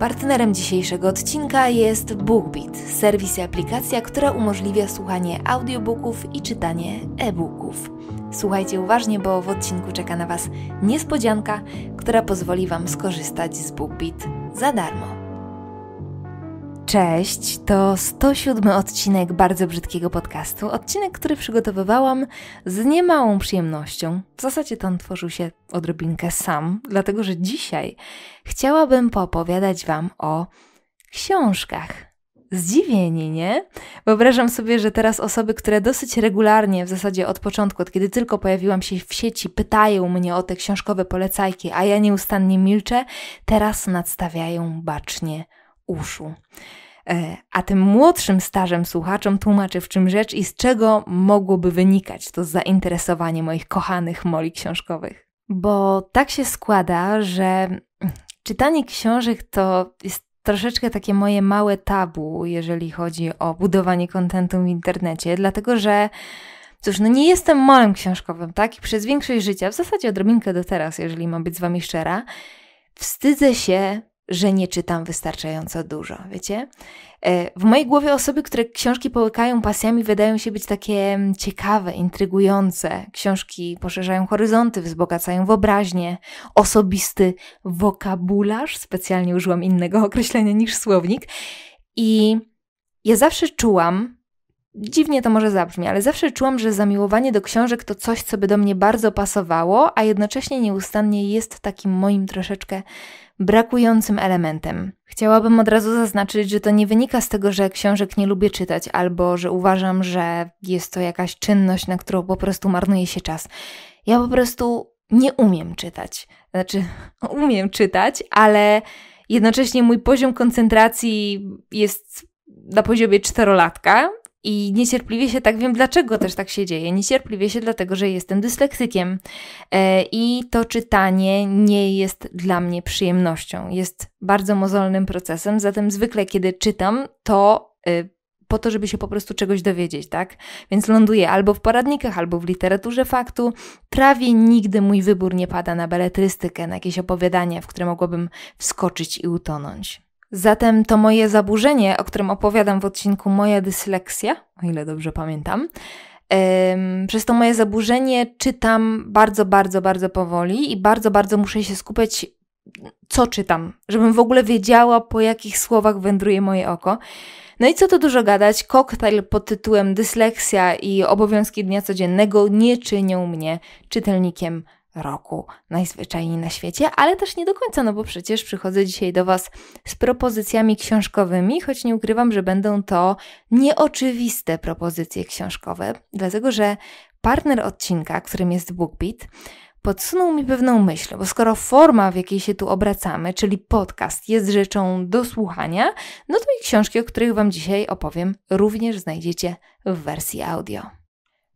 Partnerem dzisiejszego odcinka jest BookBeat, serwis i aplikacja, która umożliwia słuchanie audiobooków i czytanie e-booków. Słuchajcie uważnie, bo w odcinku czeka na Was niespodzianka, która pozwoli Wam skorzystać z BookBeat za darmo. Cześć, to 107 odcinek bardzo brzydkiego podcastu. Odcinek, który przygotowywałam z niemałą przyjemnością. W zasadzie ten tworzył się odrobinkę sam, dlatego że dzisiaj chciałabym poopowiadać Wam o książkach. Zdziwieni, nie? Wyobrażam sobie, że teraz osoby, które dosyć regularnie, w zasadzie od początku, od kiedy tylko pojawiłam się w sieci, pytają mnie o te książkowe polecajki, a ja nieustannie milczę, teraz nadstawiają bacznie uszu. E, a tym młodszym starzem słuchaczom tłumaczę, w czym rzecz i z czego mogłoby wynikać to zainteresowanie moich kochanych moli książkowych. Bo tak się składa, że czytanie książek to jest troszeczkę takie moje małe tabu, jeżeli chodzi o budowanie kontentu w internecie, dlatego że Cóż, no nie jestem molem książkowym, tak? I przez większość życia, w zasadzie odrobinkę do teraz, jeżeli mam być z Wami szczera, wstydzę się że nie czytam wystarczająco dużo, wiecie? E, w mojej głowie osoby, które książki połykają pasjami, wydają się być takie mm, ciekawe, intrygujące. Książki poszerzają horyzonty, wzbogacają wyobraźnię, osobisty wokabularz, specjalnie użyłam innego określenia niż słownik. I ja zawsze czułam, Dziwnie to może zabrzmi, ale zawsze czułam, że zamiłowanie do książek to coś, co by do mnie bardzo pasowało, a jednocześnie nieustannie jest takim moim troszeczkę brakującym elementem. Chciałabym od razu zaznaczyć, że to nie wynika z tego, że książek nie lubię czytać albo że uważam, że jest to jakaś czynność, na którą po prostu marnuje się czas. Ja po prostu nie umiem czytać. Znaczy, umiem czytać, ale jednocześnie mój poziom koncentracji jest na poziomie czterolatka, i niecierpliwie się tak wiem, dlaczego też tak się dzieje. Niecierpliwie się dlatego, że jestem dyslektykiem. E, i to czytanie nie jest dla mnie przyjemnością. Jest bardzo mozolnym procesem, zatem zwykle, kiedy czytam, to y, po to, żeby się po prostu czegoś dowiedzieć, tak? Więc ląduję albo w poradnikach, albo w literaturze faktu. Prawie nigdy mój wybór nie pada na beletrystykę, na jakieś opowiadanie, w które mogłabym wskoczyć i utonąć. Zatem to moje zaburzenie, o którym opowiadam w odcinku Moja dysleksja, o ile dobrze pamiętam, przez to moje zaburzenie czytam bardzo, bardzo, bardzo powoli i bardzo, bardzo muszę się skupiać, co czytam, żebym w ogóle wiedziała, po jakich słowach wędruje moje oko. No i co to dużo gadać, koktajl pod tytułem Dysleksja i obowiązki dnia codziennego nie czynią mnie czytelnikiem roku. Najzwyczajniej na świecie, ale też nie do końca, no bo przecież przychodzę dzisiaj do Was z propozycjami książkowymi, choć nie ukrywam, że będą to nieoczywiste propozycje książkowe, dlatego że partner odcinka, którym jest BookBeat, podsunął mi pewną myśl, bo skoro forma, w jakiej się tu obracamy, czyli podcast, jest rzeczą do słuchania, no to i książki, o których Wam dzisiaj opowiem, również znajdziecie w wersji audio.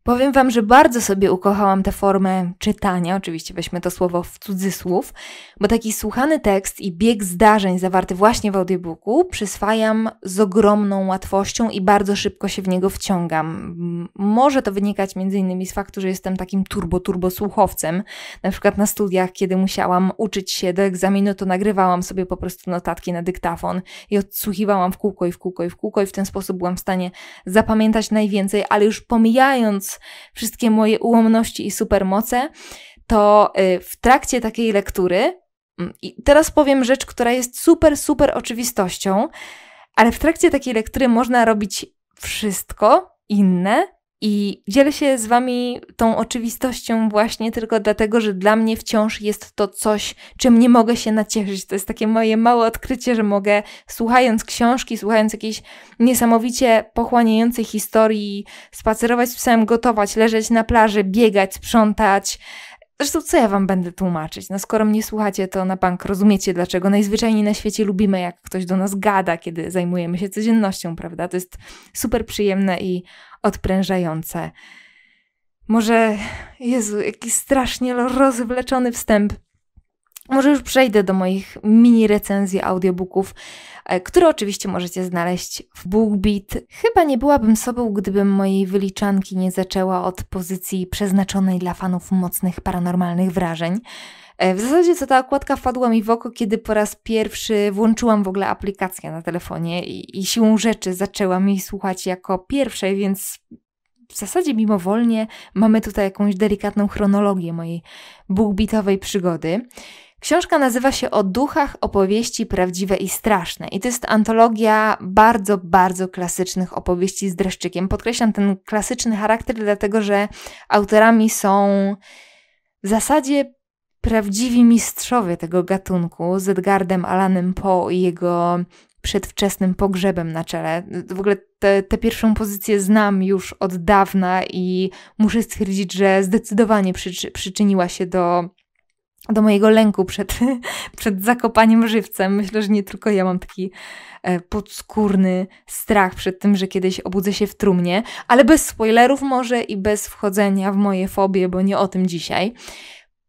Powiem Wam, że bardzo sobie ukochałam tę formę czytania, oczywiście weźmy to słowo w cudzysłów, bo taki słuchany tekst i bieg zdarzeń zawarty właśnie w audiobooku przyswajam z ogromną łatwością i bardzo szybko się w niego wciągam. Może to wynikać m.in. z faktu, że jestem takim turbo-turbo słuchowcem. Na przykład na studiach, kiedy musiałam uczyć się do egzaminu, to nagrywałam sobie po prostu notatki na dyktafon i odsłuchiwałam w kółko i w kółko i w kółko i w ten sposób byłam w stanie zapamiętać najwięcej, ale już pomijając wszystkie moje ułomności i supermoce, to y, w trakcie takiej lektury, mm, i teraz powiem rzecz, która jest super, super oczywistością, ale w trakcie takiej lektury można robić wszystko inne i dzielę się z Wami tą oczywistością właśnie tylko dlatego, że dla mnie wciąż jest to coś, czym nie mogę się nacieszyć. To jest takie moje małe odkrycie, że mogę słuchając książki, słuchając jakiejś niesamowicie pochłaniającej historii, spacerować psem, gotować, leżeć na plaży, biegać, sprzątać, Zresztą co ja wam będę tłumaczyć? No skoro mnie słuchacie, to na bank rozumiecie, dlaczego najzwyczajniej na świecie lubimy, jak ktoś do nas gada, kiedy zajmujemy się codziennością, prawda? To jest super przyjemne i odprężające. Może, Jezu, jaki strasznie rozwleczony wstęp. Może już przejdę do moich mini recenzji audiobooków, e, które oczywiście możecie znaleźć w BookBeat. Chyba nie byłabym sobą, gdybym mojej wyliczanki nie zaczęła od pozycji przeznaczonej dla fanów mocnych paranormalnych wrażeń. E, w zasadzie co ta okładka wpadła mi w oko, kiedy po raz pierwszy włączyłam w ogóle aplikację na telefonie i, i siłą rzeczy zaczęłam jej słuchać jako pierwszej, więc w zasadzie mimowolnie mamy tutaj jakąś delikatną chronologię mojej BookBeatowej przygody. Książka nazywa się O duchach opowieści prawdziwe i straszne i to jest antologia bardzo, bardzo klasycznych opowieści z dreszczykiem. Podkreślam ten klasyczny charakter, dlatego że autorami są w zasadzie prawdziwi mistrzowie tego gatunku z Edgardem Alanem Poe i jego przedwczesnym pogrzebem na czele. W ogóle tę pierwszą pozycję znam już od dawna i muszę stwierdzić, że zdecydowanie przyczy, przyczyniła się do do mojego lęku przed, przed zakopaniem żywcem. Myślę, że nie tylko ja mam taki e, podskórny strach przed tym, że kiedyś obudzę się w trumnie, ale bez spoilerów może i bez wchodzenia w moje fobie, bo nie o tym dzisiaj.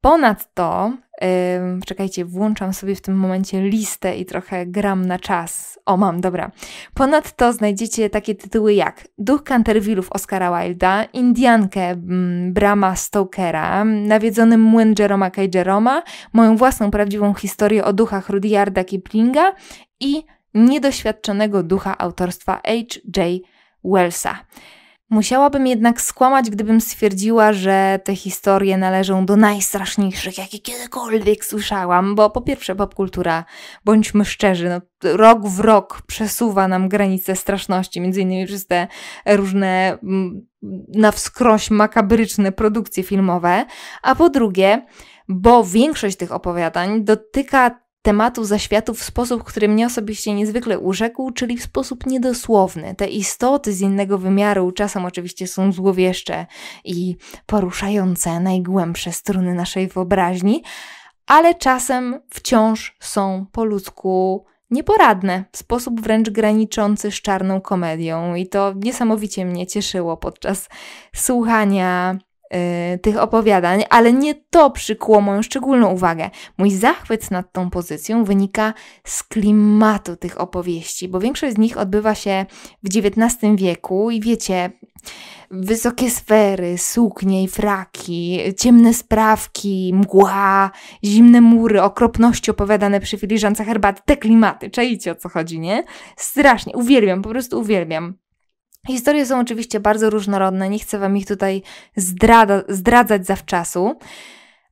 Ponadto Czekajcie, włączam sobie w tym momencie listę i trochę gram na czas. O, mam, dobra. Ponadto znajdziecie takie tytuły jak Duch Cantervillów Oscara Wilda, Indiankę mm, Brama Stokera, Nawiedzony Młyn Jeroma K. Jeroma, moją własną prawdziwą historię o duchach Rudyarda Kiplinga i Niedoświadczonego ducha autorstwa H.J. Wellsa. Musiałabym jednak skłamać, gdybym stwierdziła, że te historie należą do najstraszniejszych, jakie kiedykolwiek słyszałam, bo po pierwsze popkultura, bądźmy szczerzy, no, rok w rok przesuwa nam granice straszności, między innymi przez te różne mm, na wskroś makabryczne produkcje filmowe, a po drugie, bo większość tych opowiadań dotyka tematu zaświatów w sposób, który mnie osobiście niezwykle urzekł, czyli w sposób niedosłowny. Te istoty z innego wymiaru czasem oczywiście są złowieszcze i poruszające najgłębsze struny naszej wyobraźni, ale czasem wciąż są po ludzku nieporadne, w sposób wręcz graniczący z czarną komedią. I to niesamowicie mnie cieszyło podczas słuchania Y, tych opowiadań, ale nie to przykuło moją szczególną uwagę. Mój zachwyt nad tą pozycją wynika z klimatu tych opowieści, bo większość z nich odbywa się w XIX wieku i wiecie, wysokie sfery, suknie i fraki, ciemne sprawki, mgła, zimne mury, okropności opowiadane przy filiżance herbaty, te klimaty, czajcie o co chodzi, nie? Strasznie, uwielbiam, po prostu uwielbiam. Historie są oczywiście bardzo różnorodne, nie chcę Wam ich tutaj zdrada, zdradzać zawczasu,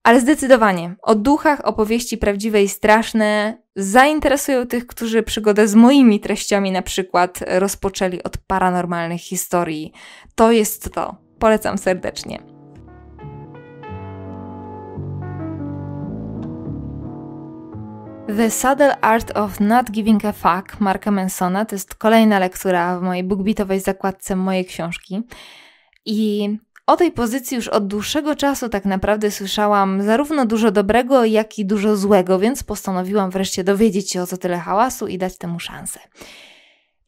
ale zdecydowanie o duchach opowieści prawdziwe i straszne zainteresują tych, którzy przygodę z moimi treściami na przykład rozpoczęli od paranormalnych historii. To jest to. Polecam serdecznie. The Subtle Art of Not Giving a Fuck Marka Mansona to jest kolejna lektura w mojej bookbitowej zakładce mojej książki. I o tej pozycji już od dłuższego czasu tak naprawdę słyszałam zarówno dużo dobrego, jak i dużo złego, więc postanowiłam wreszcie dowiedzieć się o co tyle hałasu i dać temu szansę.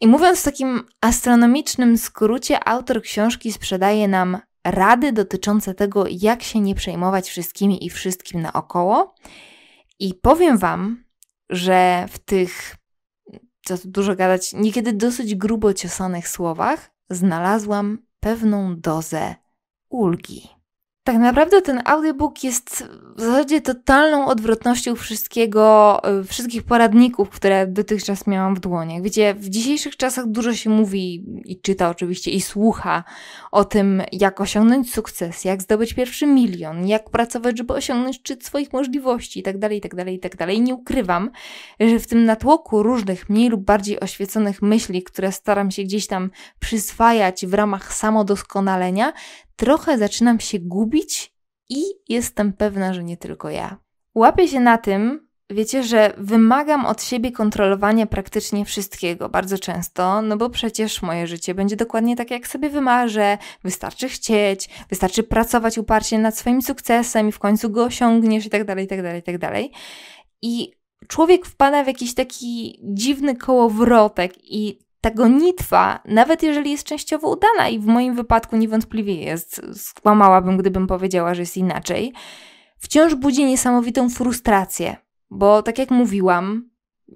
I mówiąc w takim astronomicznym skrócie, autor książki sprzedaje nam rady dotyczące tego, jak się nie przejmować wszystkimi i wszystkim naokoło. I powiem Wam, że w tych, co tu dużo gadać, niekiedy dosyć grubo ciosanych słowach znalazłam pewną dozę ulgi. Tak naprawdę ten audiobook jest w zasadzie totalną odwrotnością wszystkiego, y, wszystkich poradników, które dotychczas miałam w dłoniach. Wiecie, w dzisiejszych czasach dużo się mówi i czyta oczywiście i słucha o tym, jak osiągnąć sukces, jak zdobyć pierwszy milion, jak pracować, żeby osiągnąć szczyt swoich możliwości itd., itd., itd. I nie ukrywam, że w tym natłoku różnych mniej lub bardziej oświeconych myśli, które staram się gdzieś tam przyswajać w ramach samodoskonalenia, trochę zaczynam się gubić i jestem pewna, że nie tylko ja. Łapię się na tym, wiecie, że wymagam od siebie kontrolowania praktycznie wszystkiego bardzo często, no bo przecież moje życie będzie dokładnie tak, jak sobie wymarzę. Wystarczy chcieć, wystarczy pracować uparcie nad swoim sukcesem i w końcu go osiągniesz i tak dalej, i tak dalej, i tak dalej. I człowiek wpada w jakiś taki dziwny kołowrotek i ta gonitwa, nawet jeżeli jest częściowo udana i w moim wypadku niewątpliwie jest, skłamałabym, gdybym powiedziała, że jest inaczej, wciąż budzi niesamowitą frustrację, bo tak jak mówiłam,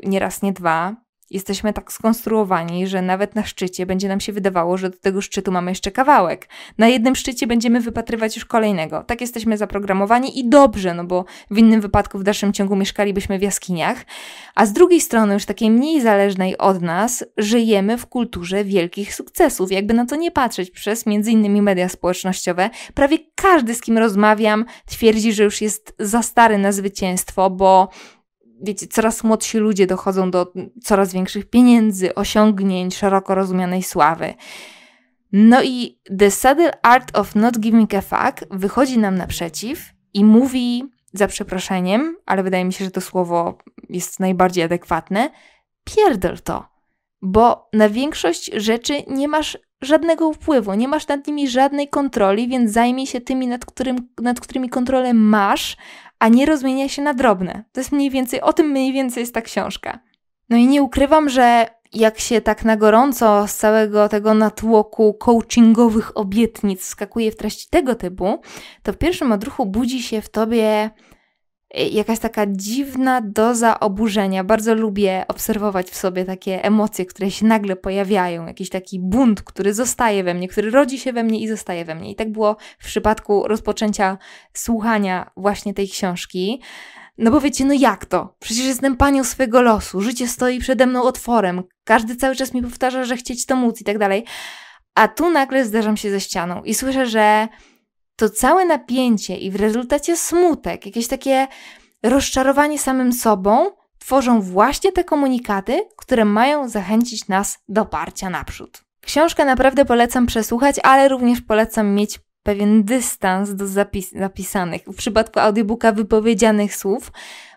nieraz nie dwa, Jesteśmy tak skonstruowani, że nawet na szczycie będzie nam się wydawało, że do tego szczytu mamy jeszcze kawałek. Na jednym szczycie będziemy wypatrywać już kolejnego. Tak jesteśmy zaprogramowani i dobrze, no bo w innym wypadku w dalszym ciągu mieszkalibyśmy w jaskiniach. A z drugiej strony, już takiej mniej zależnej od nas, żyjemy w kulturze wielkich sukcesów. Jakby na to nie patrzeć, przez m.in. media społecznościowe, prawie każdy, z kim rozmawiam, twierdzi, że już jest za stary na zwycięstwo, bo wiecie, coraz młodsi ludzie dochodzą do coraz większych pieniędzy, osiągnięć, szeroko rozumianej sławy. No i The Subtle Art of Not Giving a Fuck wychodzi nam naprzeciw i mówi, za przeproszeniem, ale wydaje mi się, że to słowo jest najbardziej adekwatne, pierdol to, bo na większość rzeczy nie masz żadnego wpływu, nie masz nad nimi żadnej kontroli, więc zajmij się tymi, nad, którym, nad którymi kontrolę masz, a nie rozmienia się na drobne. To jest mniej więcej, o tym mniej więcej jest ta książka. No i nie ukrywam, że jak się tak na gorąco z całego tego natłoku coachingowych obietnic skakuje w treści tego typu, to w pierwszym odruchu budzi się w tobie Y, jakaś taka dziwna doza oburzenia. Bardzo lubię obserwować w sobie takie emocje, które się nagle pojawiają, jakiś taki bunt, który zostaje we mnie, który rodzi się we mnie i zostaje we mnie. I tak było w przypadku rozpoczęcia słuchania właśnie tej książki. No bo wiecie, no jak to? Przecież jestem panią swojego losu, życie stoi przede mną otworem, każdy cały czas mi powtarza, że chcieć to móc i tak dalej. A tu nagle zderzam się ze ścianą i słyszę, że to całe napięcie i w rezultacie smutek, jakieś takie rozczarowanie samym sobą, tworzą właśnie te komunikaty, które mają zachęcić nas do parcia naprzód. Książkę naprawdę polecam przesłuchać, ale również polecam mieć pewien dystans do zapis zapisanych, w przypadku audiobooka wypowiedzianych słów,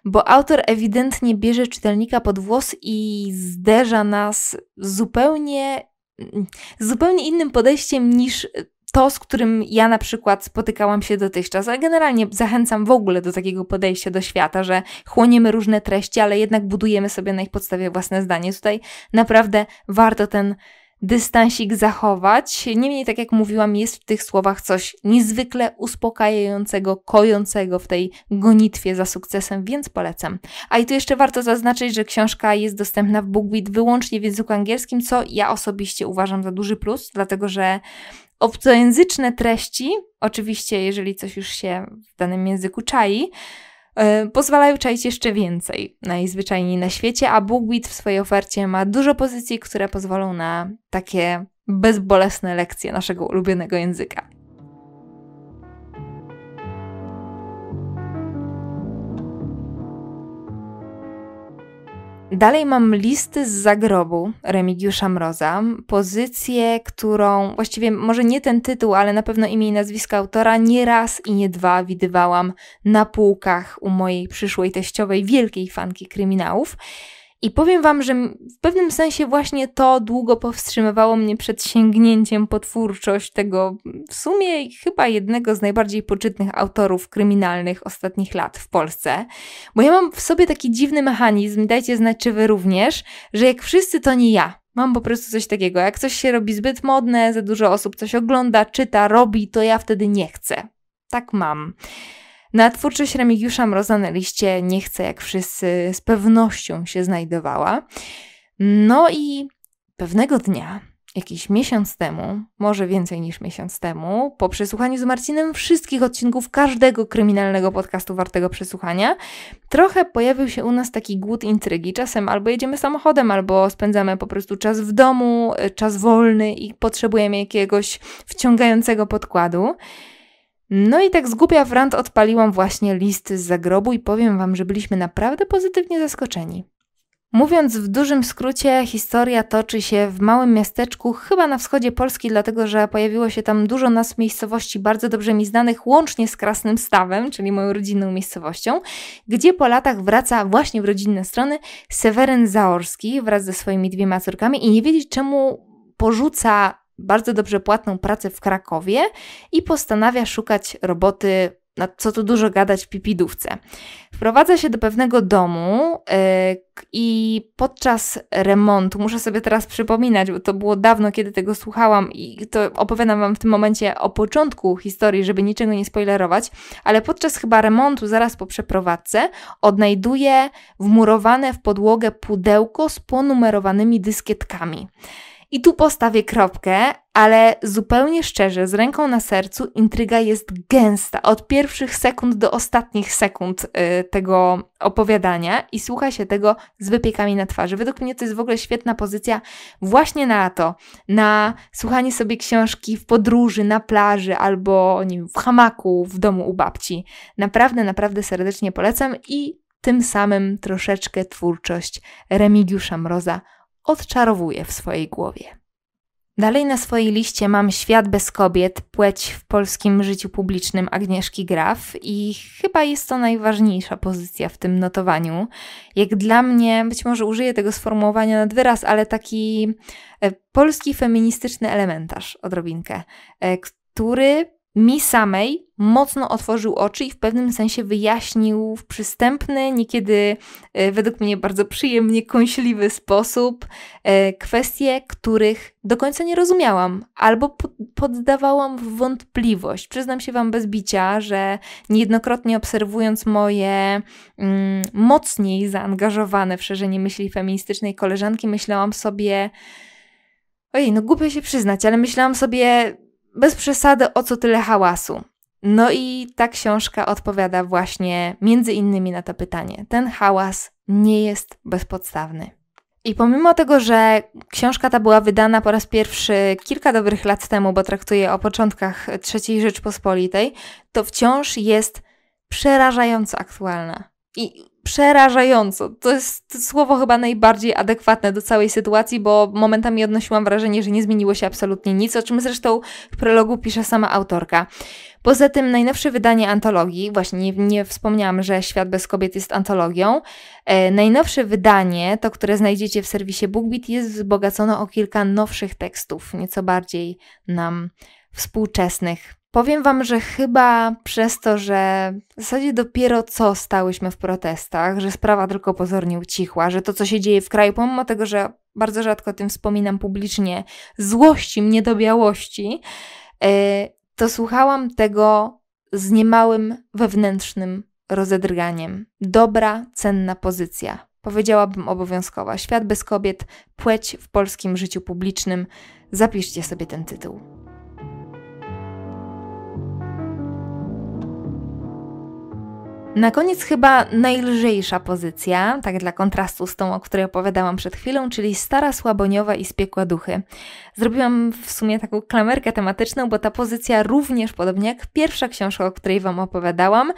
bo autor ewidentnie bierze czytelnika pod włos i zderza nas zupełnie, mm, zupełnie innym podejściem niż y, to, z którym ja na przykład spotykałam się dotychczas, a generalnie zachęcam w ogóle do takiego podejścia do świata, że chłoniemy różne treści, ale jednak budujemy sobie na ich podstawie własne zdanie. Tutaj naprawdę warto ten dystansik zachować. Niemniej, tak jak mówiłam, jest w tych słowach coś niezwykle uspokajającego, kojącego w tej gonitwie za sukcesem, więc polecam. A i tu jeszcze warto zaznaczyć, że książka jest dostępna w BookBeat wyłącznie w języku angielskim, co ja osobiście uważam za duży plus, dlatego że Obcojęzyczne treści, oczywiście jeżeli coś już się w danym języku czai, e, pozwalają czaić jeszcze więcej najzwyczajniej na świecie, a BookBeat w swojej ofercie ma dużo pozycji, które pozwolą na takie bezbolesne lekcje naszego ulubionego języka. Dalej mam listy z zagrobu Remigiusza Mroza, pozycję, którą właściwie może nie ten tytuł, ale na pewno imię i nazwisko autora nie raz i nie dwa widywałam na półkach u mojej przyszłej teściowej wielkiej fanki kryminałów. I powiem Wam, że w pewnym sensie właśnie to długo powstrzymywało mnie przed sięgnięciem po twórczość tego w sumie chyba jednego z najbardziej poczytnych autorów kryminalnych ostatnich lat w Polsce. Bo ja mam w sobie taki dziwny mechanizm, dajcie znać czy Wy również, że jak wszyscy to nie ja. Mam po prostu coś takiego. Jak coś się robi zbyt modne, za dużo osób coś ogląda, czyta, robi, to ja wtedy nie chcę. Tak mam. Na twórczość Remigiusza Mroza na liście Nie chcę jak wszyscy z pewnością się znajdowała. No i pewnego dnia, jakiś miesiąc temu, może więcej niż miesiąc temu, po przesłuchaniu z Marcinem wszystkich odcinków każdego kryminalnego podcastu wartego przesłuchania, trochę pojawił się u nas taki głód intrygi. Czasem albo jedziemy samochodem, albo spędzamy po prostu czas w domu, y, czas wolny i potrzebujemy jakiegoś wciągającego podkładu. No i tak z głupia frant odpaliłam właśnie list z zagrobu i powiem wam, że byliśmy naprawdę pozytywnie zaskoczeni. Mówiąc w dużym skrócie, historia toczy się w małym miasteczku, chyba na wschodzie Polski, dlatego że pojawiło się tam dużo nas miejscowości bardzo dobrze mi znanych, łącznie z Krasnym Stawem, czyli moją rodzinną miejscowością, gdzie po latach wraca właśnie w rodzinne strony Seweryn Zaorski wraz ze swoimi dwiema córkami i nie wiedzieć czemu porzuca bardzo dobrze płatną pracę w Krakowie i postanawia szukać roboty, na co tu dużo gadać, w pipidówce. Wprowadza się do pewnego domu yy, i podczas remontu, muszę sobie teraz przypominać, bo to było dawno, kiedy tego słuchałam i to opowiadam Wam w tym momencie o początku historii, żeby niczego nie spoilerować, ale podczas chyba remontu, zaraz po przeprowadzce, odnajduje wmurowane w podłogę pudełko z ponumerowanymi dyskietkami. I tu postawię kropkę, ale zupełnie szczerze, z ręką na sercu, intryga jest gęsta od pierwszych sekund do ostatnich sekund y, tego opowiadania i słucha się tego z wypiekami na twarzy. Według mnie to jest w ogóle świetna pozycja właśnie na to, na słuchanie sobie książki w podróży, na plaży albo nie wiem, w hamaku, w domu u babci. Naprawdę, naprawdę serdecznie polecam i tym samym troszeczkę twórczość Remigiusza Mroza odczarowuje w swojej głowie. Dalej na swojej liście mam Świat bez kobiet, płeć w polskim życiu publicznym Agnieszki Graf i chyba jest to najważniejsza pozycja w tym notowaniu. Jak dla mnie, być może użyję tego sformułowania nad wyraz, ale taki e, polski feministyczny elementarz odrobinkę, e, który mi samej mocno otworzył oczy i w pewnym sensie wyjaśnił w przystępny, niekiedy e, według mnie bardzo przyjemnie kąśliwy sposób e, kwestie, których do końca nie rozumiałam albo poddawałam w wątpliwość. Przyznam się Wam bez bicia, że niejednokrotnie obserwując moje mm, mocniej zaangażowane w szerzenie myśli feministycznej koleżanki, myślałam sobie, Ojej, no głupio się przyznać, ale myślałam sobie, bez przesady o co tyle hałasu. No i ta książka odpowiada właśnie między innymi na to pytanie. Ten hałas nie jest bezpodstawny. I pomimo tego, że książka ta była wydana po raz pierwszy kilka dobrych lat temu, bo traktuje o początkach III Rzeczpospolitej, to wciąż jest przerażająco aktualna. I przerażająco. To jest słowo chyba najbardziej adekwatne do całej sytuacji, bo momentami odnosiłam wrażenie, że nie zmieniło się absolutnie nic, o czym zresztą w prologu pisze sama autorka. Poza tym najnowsze wydanie antologii, właśnie nie, nie wspomniałam, że Świat bez kobiet jest antologią, e, najnowsze wydanie, to które znajdziecie w serwisie BookBeat, jest wzbogacone o kilka nowszych tekstów, nieco bardziej nam współczesnych. Powiem Wam, że chyba przez to, że w zasadzie dopiero co stałyśmy w protestach, że sprawa tylko pozornie ucichła, że to, co się dzieje w kraju, pomimo tego, że bardzo rzadko o tym wspominam publicznie, złości mnie do białości, e, to słuchałam tego z niemałym wewnętrznym rozedrganiem. Dobra, cenna pozycja. Powiedziałabym obowiązkowa. Świat bez kobiet, płeć w polskim życiu publicznym. Zapiszcie sobie ten tytuł. Na koniec chyba najlżejsza pozycja, tak dla kontrastu z tą, o której opowiadałam przed chwilą, czyli Stara Słaboniowa i Spiekła Duchy. Zrobiłam w sumie taką klamerkę tematyczną, bo ta pozycja również, podobnie jak pierwsza książka, o której Wam opowiadałam,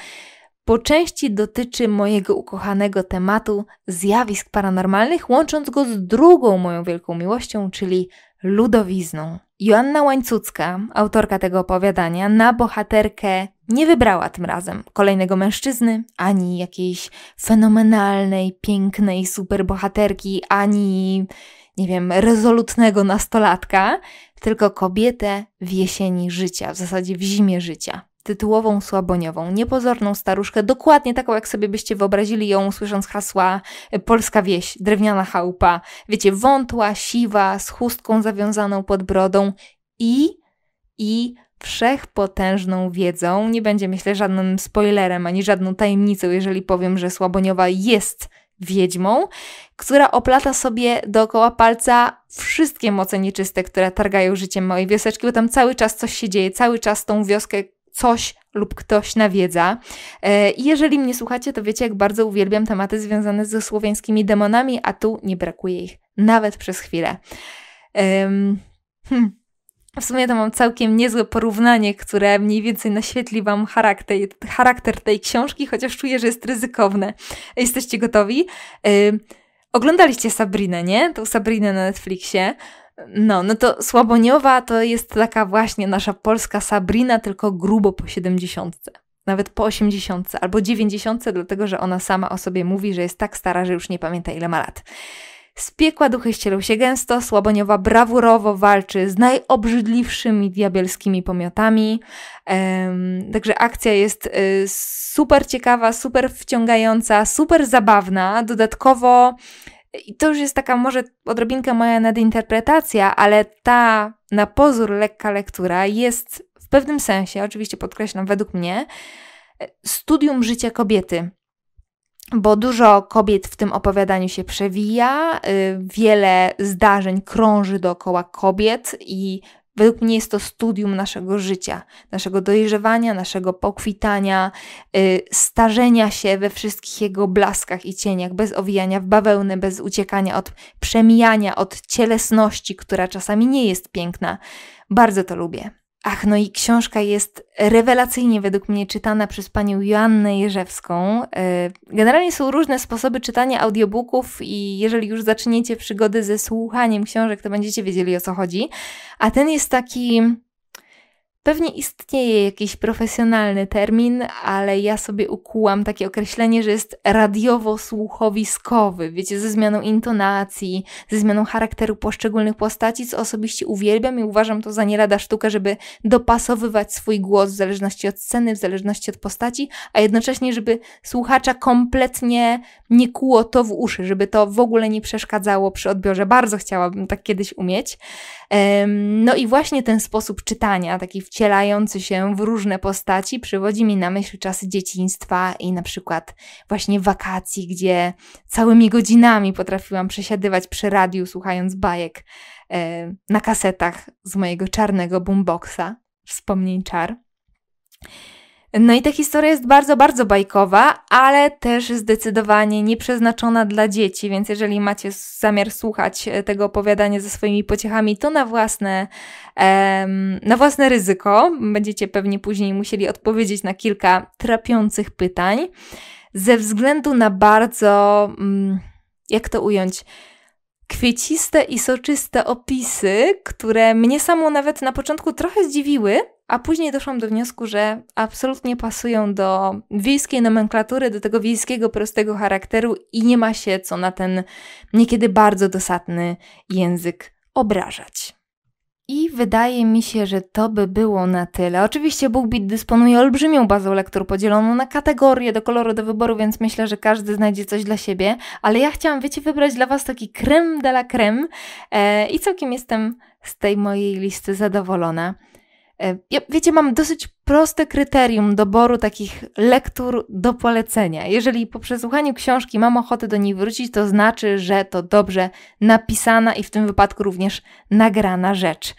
po części dotyczy mojego ukochanego tematu zjawisk paranormalnych, łącząc go z drugą moją wielką miłością, czyli ludowizną. Joanna Łańcucka, autorka tego opowiadania, na bohaterkę nie wybrała tym razem kolejnego mężczyzny, ani jakiejś fenomenalnej, pięknej superbohaterki, ani, nie wiem, rezolutnego nastolatka, tylko kobietę w jesieni życia, w zasadzie w zimie życia. Tytułową słaboniową, niepozorną staruszkę, dokładnie taką, jak sobie byście wyobrazili ją, słysząc hasła e, polska wieś, drewniana chałupa. Wiecie, wątła, siwa, z chustką zawiązaną pod brodą i i wszechpotężną wiedzą. Nie będzie, myślę, żadnym spoilerem ani żadną tajemnicą, jeżeli powiem, że Słaboniowa jest wiedźmą, która oplata sobie dookoła palca wszystkie moce nieczyste, które targają życiem mojej wioseczki, bo tam cały czas coś się dzieje, cały czas tą wioskę coś lub ktoś nawiedza. E, I jeżeli mnie słuchacie, to wiecie, jak bardzo uwielbiam tematy związane ze słowiańskimi demonami, a tu nie brakuje ich nawet przez chwilę. Um, hmm. W sumie to mam całkiem niezłe porównanie, które mniej więcej naświetli Wam charakter, charakter tej książki, chociaż czuję, że jest ryzykowne. Jesteście gotowi? Yy, oglądaliście Sabrinę, nie? Tą Sabrinę na Netflixie. No, no to Słaboniowa to jest taka właśnie nasza polska Sabrina, tylko grubo po 70. Nawet po 80 albo 90, dlatego że ona sama o sobie mówi, że jest tak stara, że już nie pamięta ile ma lat. Z piekła duchy ścielą się gęsto, Słaboniowa brawurowo walczy z najobrzydliwszymi diabelskimi pomiotami. Um, także akcja jest y, super ciekawa, super wciągająca, super zabawna. Dodatkowo i to już jest taka może odrobinka moja nadinterpretacja, ale ta na pozór lekka lektura jest w pewnym sensie, oczywiście podkreślam według mnie, studium życia kobiety bo dużo kobiet w tym opowiadaniu się przewija, y, wiele zdarzeń krąży dookoła kobiet i według mnie jest to studium naszego życia, naszego dojrzewania, naszego pokwitania, y, starzenia się we wszystkich jego blaskach i cieniach, bez owijania w bawełnę, bez uciekania od przemijania, od cielesności, która czasami nie jest piękna. Bardzo to lubię. Ach, no i książka jest rewelacyjnie według mnie czytana przez panią Joannę Jerzewską. E, generalnie są różne sposoby czytania audiobooków i jeżeli już zaczniecie przygody ze słuchaniem książek, to będziecie wiedzieli o co chodzi. A ten jest taki Pewnie istnieje jakiś profesjonalny termin, ale ja sobie ukułam takie określenie, że jest radiowo-słuchowiskowy, wiecie, ze zmianą intonacji, ze zmianą charakteru poszczególnych postaci, co osobiście uwielbiam i uważam to za nie lada sztukę, żeby dopasowywać swój głos w zależności od sceny, w zależności od postaci, a jednocześnie, żeby słuchacza kompletnie nie kuło to w uszy, żeby to w ogóle nie przeszkadzało przy odbiorze. Bardzo chciałabym tak kiedyś umieć. No i właśnie ten sposób czytania, taki w wcielający się w różne postaci przywodzi mi na myśl czasy dzieciństwa i na przykład właśnie wakacji, gdzie całymi godzinami potrafiłam przesiadywać przy radiu, słuchając bajek e, na kasetach z mojego czarnego boomboxa, wspomnień czar. No i ta historia jest bardzo, bardzo bajkowa, ale też zdecydowanie nieprzeznaczona dla dzieci, więc jeżeli macie zamiar słuchać e, tego opowiadania ze swoimi pociechami, to na własne, em, na własne ryzyko. Będziecie pewnie później musieli odpowiedzieć na kilka trapiących pytań. Ze względu na bardzo, mm, jak to ująć, kwieciste i soczyste opisy, które mnie samo nawet na początku trochę zdziwiły, a później doszłam do wniosku, że absolutnie pasują do wiejskiej nomenklatury, do tego wiejskiego, prostego charakteru i nie ma się co na ten niekiedy bardzo dosadny język obrażać. I wydaje mi się, że to by było na tyle. Oczywiście BookBeat dysponuje olbrzymią bazą lektur podzieloną na kategorie do koloru do wyboru, więc myślę, że każdy znajdzie coś dla siebie. Ale ja chciałam, wiecie, wybrać dla Was taki creme de la creme e, i całkiem jestem z tej mojej listy zadowolona. E, ja, wiecie, mam dosyć proste kryterium doboru takich lektur do polecenia. Jeżeli po przesłuchaniu książki mam ochotę do niej wrócić, to znaczy, że to dobrze napisana i w tym wypadku również nagrana rzecz.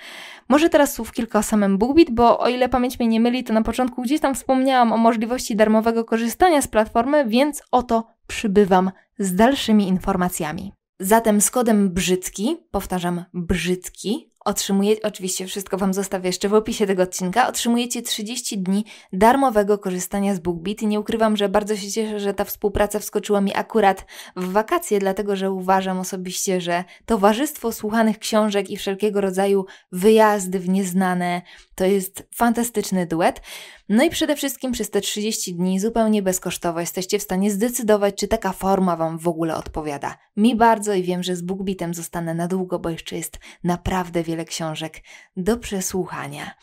Może teraz słów kilka o samym BookBeat, bo o ile pamięć mnie nie myli, to na początku gdzieś tam wspomniałam o możliwości darmowego korzystania z platformy, więc oto przybywam z dalszymi informacjami. Zatem z kodem brzydki, powtarzam brzydki, otrzymujecie, oczywiście wszystko Wam zostawię jeszcze w opisie tego odcinka, otrzymujecie 30 dni darmowego korzystania z BookBeat. Nie ukrywam, że bardzo się cieszę, że ta współpraca wskoczyła mi akurat w wakacje, dlatego że uważam osobiście, że towarzystwo słuchanych książek i wszelkiego rodzaju wyjazdy w nieznane to jest fantastyczny duet. No i przede wszystkim przez te 30 dni zupełnie bezkosztowo jesteście w stanie zdecydować, czy taka forma Wam w ogóle odpowiada. Mi bardzo i wiem, że z Bookbitem zostanę na długo, bo jeszcze jest naprawdę wiele książek do przesłuchania.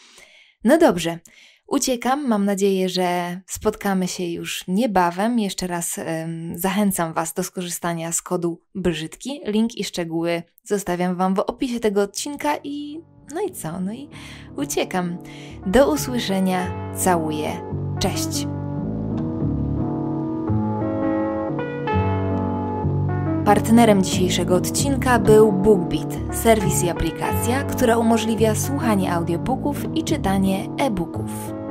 No dobrze. Uciekam, mam nadzieję, że spotkamy się już niebawem. Jeszcze raz ym, zachęcam Was do skorzystania z kodu Brzydki. Link i szczegóły zostawiam Wam w opisie tego odcinka i no i co? No i uciekam. Do usłyszenia. Całuję. Cześć. Partnerem dzisiejszego odcinka był BookBeat, serwis i aplikacja, która umożliwia słuchanie audiobooków i czytanie e-booków.